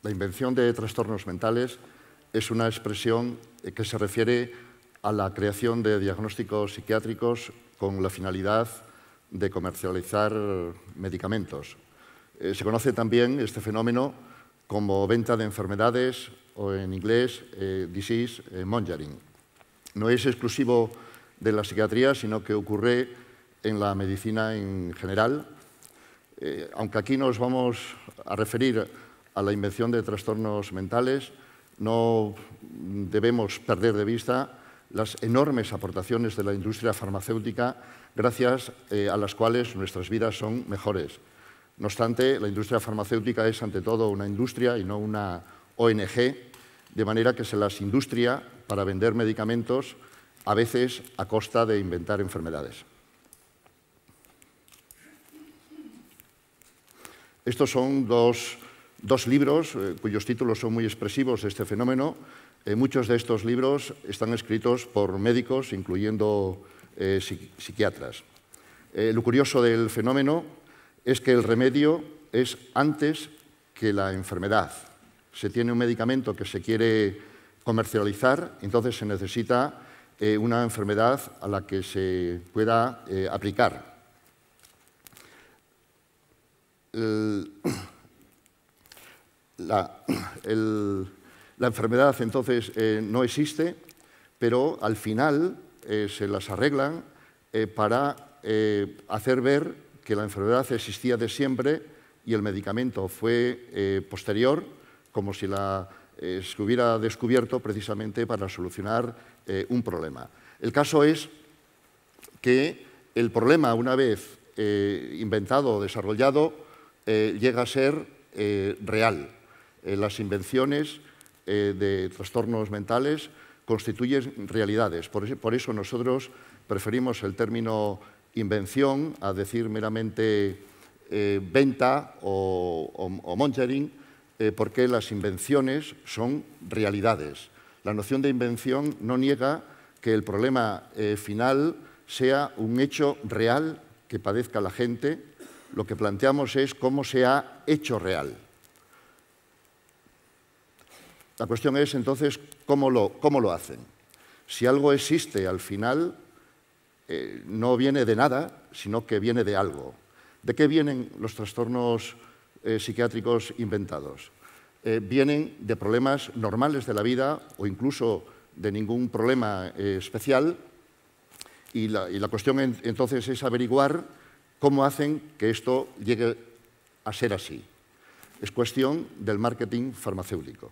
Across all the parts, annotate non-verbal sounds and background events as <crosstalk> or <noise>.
La invención de trastornos mentales es una expresión que se refiere a la creación de diagnósticos psiquiátricos con la finalidad de comercializar medicamentos. Eh, se conoce también este fenómeno como venta de enfermedades o en inglés eh, disease eh, mongering. No es exclusivo de la psiquiatría, sino que ocurre en la medicina en general, aunque aquí nos vamos a referir a la invención de trastornos mentales, no debemos perder de vista las enormes aportaciones de la industria farmacéutica, gracias eh, a las cuales nuestras vidas son mejores. No obstante, la industria farmacéutica es ante todo una industria y no una ONG, de manera que se las industria para vender medicamentos, a veces a costa de inventar enfermedades. Estos son dos, dos libros eh, cuyos títulos son muy expresivos de este fenómeno. Eh, muchos de estos libros están escritos por médicos, incluyendo eh, psiquiatras. Eh, lo curioso del fenómeno es que el remedio es antes que la enfermedad. Se tiene un medicamento que se quiere comercializar, entonces se necesita una enfermedad a la que se pueda aplicar. el, <clears throat> La enfermedad entonces eh, no existe, pero al final eh, se las arreglan eh, para hacer ver que la enfermedad existía de siempre y el medicamento fue posterior, como si la, se hubiera descubierto precisamente para solucionar un problema. El caso es que el problema, una vez inventado o desarrollado, llega a ser real. las invenciones eh, de trastornos mentales constituyen realidades. Por, eso nosotros preferimos el término invención a decir meramente eh, venta o, monitoring, eh, porque las invenciones son realidades. La noción de invención no niega que el problema final sea un hecho real que padezca la gente. Lo que planteamos es cómo se ha hecho real. La cuestión es entonces cómo lo, hacen. Si algo existe al final, eh, no viene de nada, sino que viene de algo. ¿De qué vienen los trastornos eh, psiquiátricos inventados? Eh, vienen de problemas normales de la vida o incluso de ningún problema especial. Y la, cuestión entonces es averiguar cómo hacen que esto llegue a ser así. Es cuestión del marketing farmacéutico.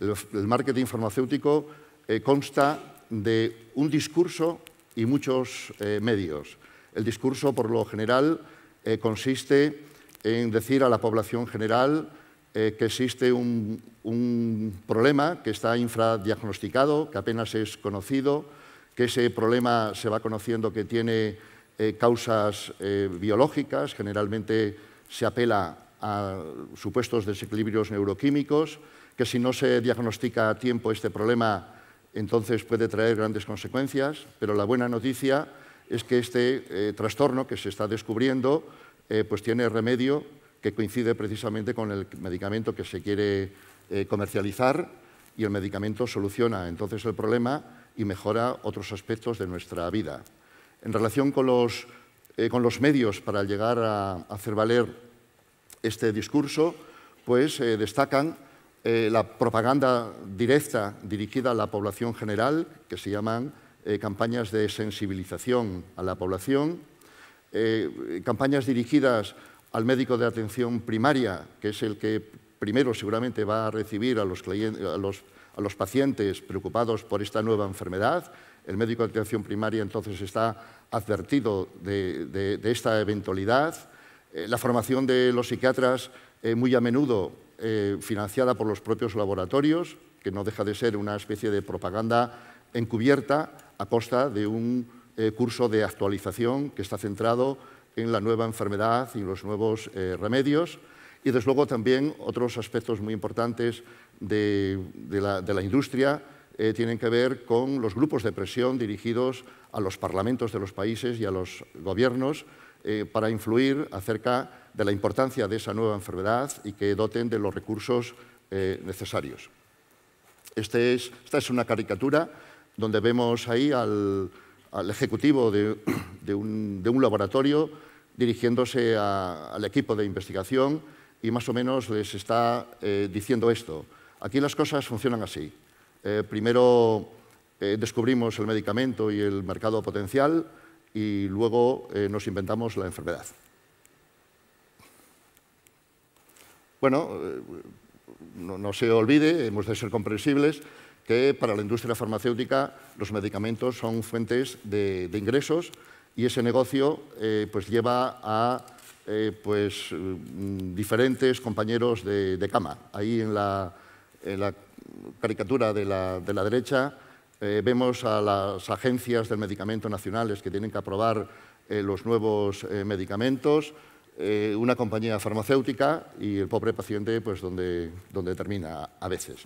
El, marketing farmacéutico eh, consta de un discurso y muchos eh, medios. El discurso, por lo general, eh, consiste en decir a la población general que existe un, problema que está infradiagnosticado, que apenas es conocido, que ese problema se va conociendo que tiene causas biológicas, generalmente se apela a supuestos desequilibrios neuroquímicos, que si no se diagnostica a tiempo este problema, entonces puede traer grandes consecuencias, pero la buena noticia es que este eh, trastorno que se está descubriendo eh, pues tiene remedio que coincide precisamente con el medicamento que se quiere eh, comercializar y el medicamento soluciona entonces el problema y mejora otros aspectos de nuestra vida. En relación con los, con los medios para llegar a hacer valer este discurso, pues destacan eh, la propaganda directa dirigida a la población general, que se llaman eh, campañas de sensibilización a la población, eh, campañas dirigidas al médico de atención primaria, que es el que primero seguramente va a recibir a los, a los, pacientes preocupados por esta nueva enfermedad. El médico de atención primaria entonces está advertido de, esta eventualidad. la formación de los psiquiatras muy a menudo eh, financiada por los propios laboratorios, que no deja de ser una especie de propaganda encubierta a costa de un eh, curso de actualización que está centrado en la nueva enfermedad y los nuevos eh, remedios. Y desde luego también otros aspectos muy importantes de, la, industria tienen que ver con los grupos de presión dirigidos a los parlamentos de los países y a los gobiernos eh, para influir acerca de la importancia de esa nueva enfermedad y que doten de los recursos eh, necesarios. Este esta es una caricatura donde vemos ahí al, ejecutivo <clears throat> de, un, laboratorio dirigiéndose al equipo de investigación y más o menos les está eh, diciendo esto. Aquí las cosas funcionan así. primero descubrimos el medicamento y el mercado potencial, y luego eh, nos inventamos la enfermedad. Bueno, eh, no, se olvide, hemos de ser comprensibles, que para la industria farmacéutica los medicamentos son fuentes de, ingresos y ese negocio eh, pues lleva a pues, mm, diferentes compañeros de, cama. Ahí en la, la caricatura de la derecha eh, vemos a las agencias del medicamento nacionales que tienen que aprobar eh, los nuevos eh, medicamentos, una compañía farmacéutica y el pobre paciente pues, donde, donde termina a veces.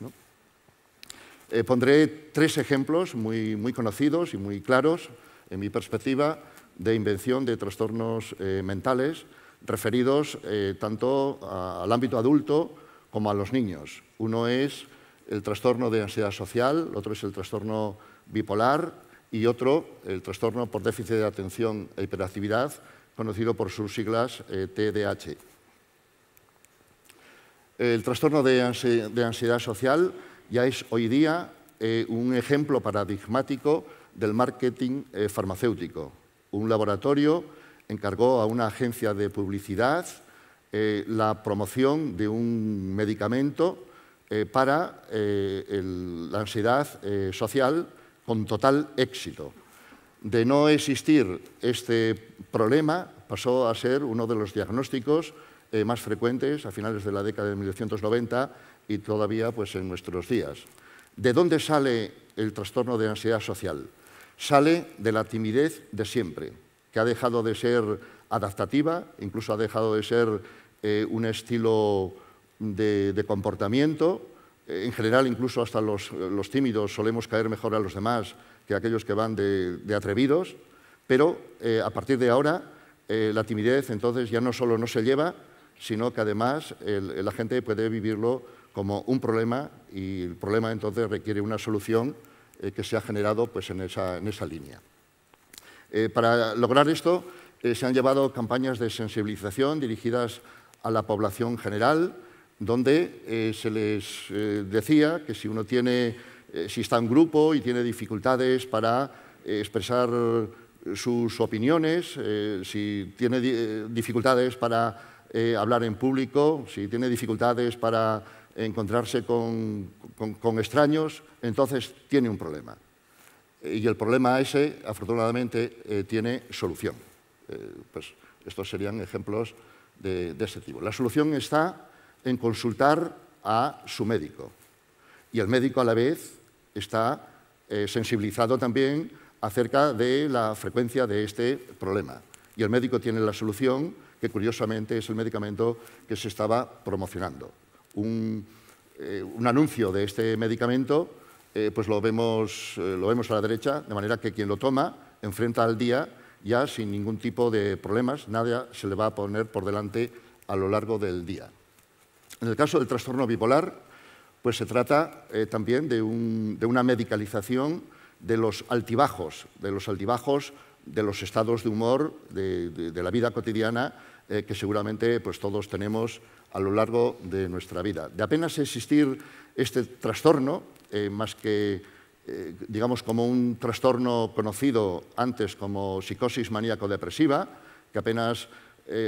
pondré tres ejemplos muy, muy conocidos y muy claros, en mi perspectiva, de invención de trastornos mentales referidos tanto al ámbito adulto como a los niños. Uno es el trastorno de ansiedad social, otro es el trastorno bipolar y otro, el trastorno por déficit de atención e hiperactividad, conocido por sus siglas T.D.H. Eh, el trastorno de, ansiedad social ya es hoy día eh, un ejemplo paradigmático del marketing eh, farmacéutico. Un laboratorio encargó a una agencia de publicidad la promoción de un medicamento eh, para eh, la ansiedad eh, social con total éxito. De no existir este problema, pasó a ser uno de los diagnósticos más frecuentes a finales de la década de 1990 y todavía pues, en nuestros días. ¿De dónde sale el trastorno de ansiedad social? Sale de la timidez de siempre, que ha dejado de ser adaptativa, incluso ha dejado de ser un estilo de, comportamiento. Eh, en general, incluso hasta los, tímidos solemos caer mejor a los demás que aquellos que van de, atrevidos, pero eh, a partir de ahora eh, la timidez entonces ya no solo no se lleva, sino que además la gente puede vivirlo como un problema y el problema entonces requiere una solución que se ha generado pues, en, esa, línea. para lograr esto, se han llevado campañas de sensibilización dirigidas a la población general, donde eh, se les eh, decía que si uno tiene, eh, si está en grupo y tiene dificultades para expresar sus opiniones, si tiene dificultades para hablar en público, si tiene dificultades para encontrarse con, extraños, entonces tiene un problema. Y el problema ese, afortunadamente, tiene solución. pues estos serían ejemplos de, de este tipo. La solución está en consultar a su médico. Y el médico a la vez está eh, sensibilizado también acerca de la frecuencia de este problema. Y el médico tiene la solución, que curiosamente es el medicamento que se estaba promocionando. Un, eh, anuncio de este medicamento eh, pues lo vemos, lo vemos a la derecha, de manera que quien lo toma enfrenta al día ya sin ningún tipo de problemas, nada se le va a poner por delante a lo largo del día. En el caso del trastorno bipolar, pues se trata eh, también de, una medicalización de los altibajos, de los altibajos de los estados de humor de, la vida cotidiana eh, que seguramente pues, todos tenemos a lo largo de nuestra vida. De apenas existir este trastorno, eh, más que digamos como un trastorno conocido antes como psicosis maníaco-depresiva, que apenas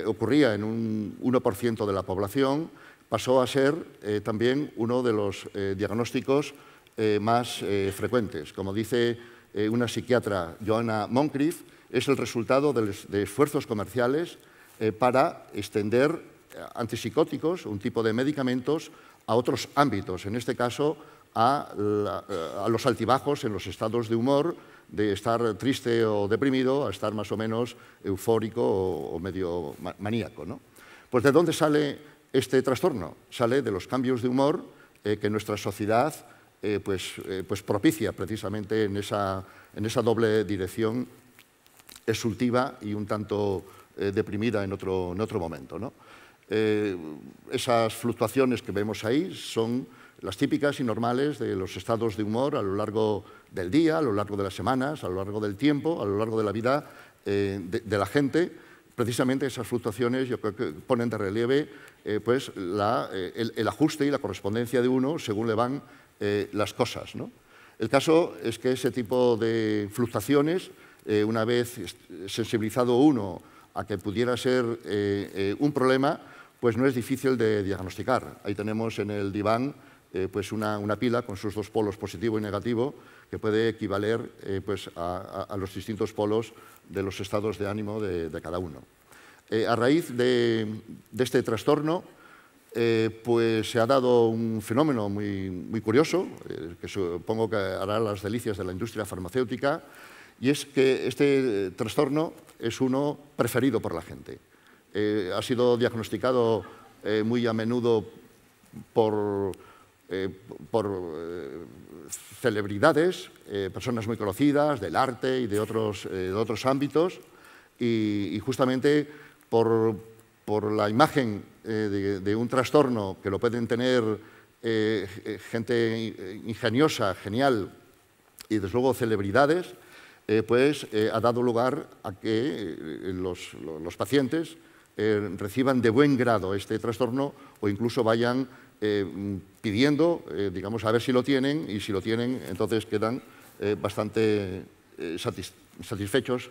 ocurría en un 1% de la población, pasó a ser eh, también uno de los eh, diagnósticos eh, más frecuentes. Como dice una psiquiatra, Joanna Moncrief, es el resultado de, esfuerzos comerciales para extender antipsicóticos, un tipo de medicamentos, a otros ámbitos, en este caso a, los altibajos en los estados de humor, de estar triste o deprimido a estar más o menos eufórico o, medio maníaco. ¿no? Pues ¿de dónde sale este trastorno sale de los cambios de humor eh, que nuestra sociedad eh, pues, eh, pues propicia precisamente en esa, doble dirección exultiva y un tanto deprimida en otro, en otro momento. esas fluctuaciones que vemos ahí son las típicas y normales de los estados de humor a lo largo del día, a lo largo de las semanas, a lo largo del tiempo, a lo largo de la vida de, de la gente precisamente esas fluctuaciones yo creo que ponen de relieve eh, pues, eh, el, ajuste y la correspondencia de uno según le van eh, las cosas. ¿no? El caso es que ese tipo de fluctuaciones, una vez sensibilizado uno a que pudiera ser un problema, pues no es difícil de diagnosticar. Ahí tenemos en el diván eh, pues una, pila con sus dos polos positivo y negativo que puede equivaler eh, pues a, los distintos polos de los estados de ánimo de, cada uno. Eh, a raíz de, este trastorno pues se ha dado un fenómeno muy curioso, que supongo que hará las delicias de la industria farmacéutica, y es que este trastorno es uno preferido por la gente. ha sido diagnosticado muy a menudo por eh, por eh, celebridades, eh, personas muy conocidas del arte y de otros, de otros ámbitos, y, justamente por, la imagen de, un trastorno que lo pueden tener gente ingeniosa, genial, y desde luego celebridades, pues ha dado lugar a que los, los, pacientes reciban de buen grado este trastorno o incluso vayan eh, pidiendo, eh, digamos, a ver si lo tienen y si lo tienen, entonces quedan eh, bastante satisfechos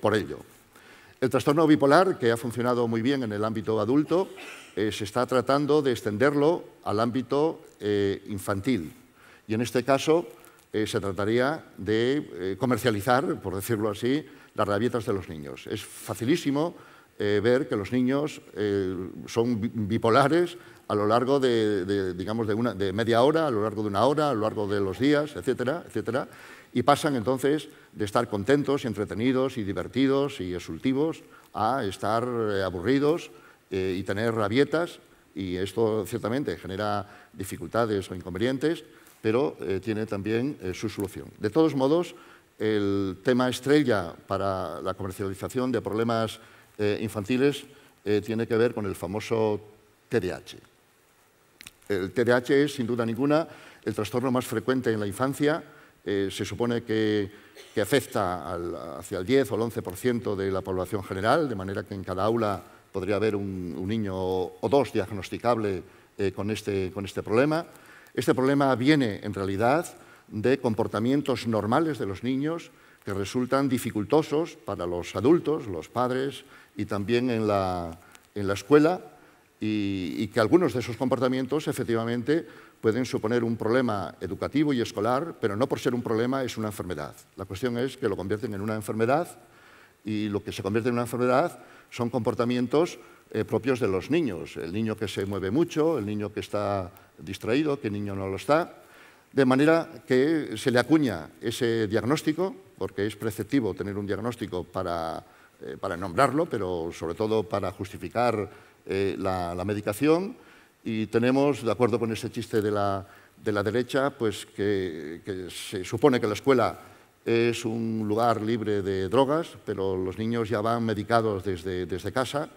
por ello. El trastorno bipolar, que ha funcionado muy bien en el ámbito adulto, se está tratando de extenderlo al ámbito infantil. Y en este caso se trataría de comercializar, por decirlo así, las rabietas de los niños. Es facilísimo eh, ver que los niños eh, son bipolares a lo largo de, digamos, de, una, de media hora, a lo largo de una hora, a lo largo de los días, etcétera, etcétera, y pasan entonces de estar contentos y entretenidos y divertidos y exultivos a estar eh, aburridos y tener rabietas, y esto ciertamente genera dificultades o inconvenientes, pero tiene también su solución. De todos modos, el tema estrella para la comercialización de problemas eh, infantiles eh, tiene que ver con el famoso TDAH. El TDAH es, sin duda ninguna, el trastorno más frecuente en la infancia. Eh, se supone que, afecta hacia el 10 o el 11% de la población general, de manera que en cada aula podría haber un, niño o dos diagnosticable este, con este problema. Este problema viene, en realidad, de comportamientos normales de los niños que resultan dificultosos para los adultos, los padres y también en la, escuela y, que algunos de esos comportamientos efectivamente pueden suponer un problema educativo y escolar, pero no por ser un problema es una enfermedad. La cuestión es que lo convierten en una enfermedad y lo que se convierte en una enfermedad son comportamientos eh, propios de los niños. El niño que se mueve mucho, el niño que está distraído, que niño no lo está. De manera que se le acuña ese diagnóstico, porque es preceptivo tener un diagnóstico para, eh, nombrarlo, pero sobre todo para justificar eh, la, medicación. Y tenemos, de acuerdo con ese chiste de la, derecha, pues que, se supone que la escuela es un lugar libre de drogas, pero los niños ya van medicados desde, desde casa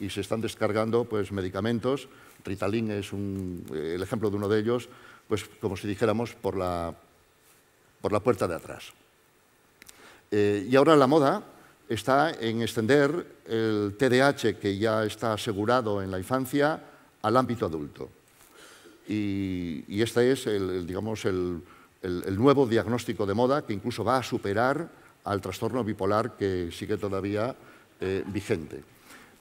y se están descargando pues, medicamentos. Ritalin es eh, el ejemplo de uno de ellos pues como si dijéramos, por la, puerta de atrás. Eh, y ahora la moda está en extender el TDAH que ya está asegurado en la infancia al ámbito adulto. Y, este es el, digamos, nuevo diagnóstico de moda que incluso va a superar al trastorno bipolar que sigue todavía eh, vigente.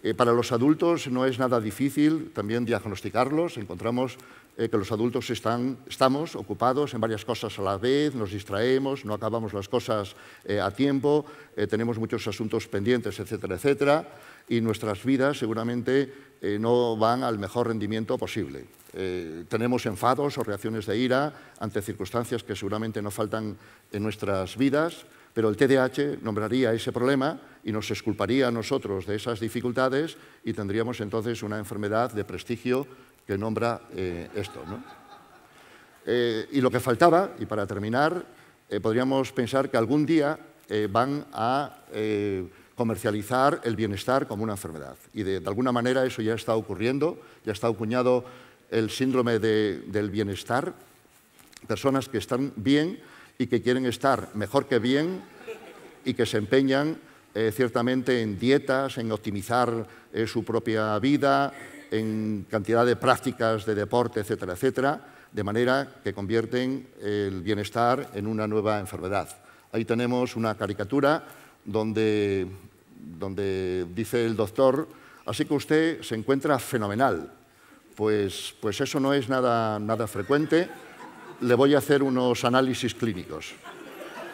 Eh, para los adultos no es nada difícil también diagnosticarlos. Encontramos eh, que los adultos estamos ocupados en varias cosas a la vez, nos distraemos, no acabamos las cosas eh, a tiempo, tenemos muchos asuntos pendientes, etcétera, etcétera, y nuestras vidas seguramente no van al mejor rendimiento posible. tenemos enfados o reacciones de ira ante circunstancias que seguramente no faltan en nuestras vidas. Pero el TDAH nombraría ese problema y nos exculparía a nosotros de esas dificultades y tendríamos entonces una enfermedad de prestigio que nombra eh, esto. Eh, y lo que faltaba, y para terminar, eh, podríamos pensar que algún día van a comercializar el bienestar como una enfermedad. Y de, alguna manera eso ya está ocurriendo, ya está acuñado el síndrome del bienestar. Personas que están bien y que quieren estar mejor que bien y que se empeñan eh, ciertamente en dietas, en optimizar eh, su propia vida, en cantidad de prácticas de deporte, etcétera, etcétera, de manera que convierten el bienestar en una nueva enfermedad. Ahí tenemos una caricatura donde, donde dice el doctor, así que usted se encuentra fenomenal. Pues, pues eso no es nada, nada frecuente le voy a hacer unos análisis clínicos.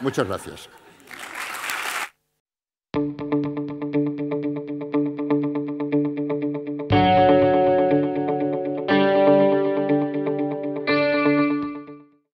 Muchas gracias.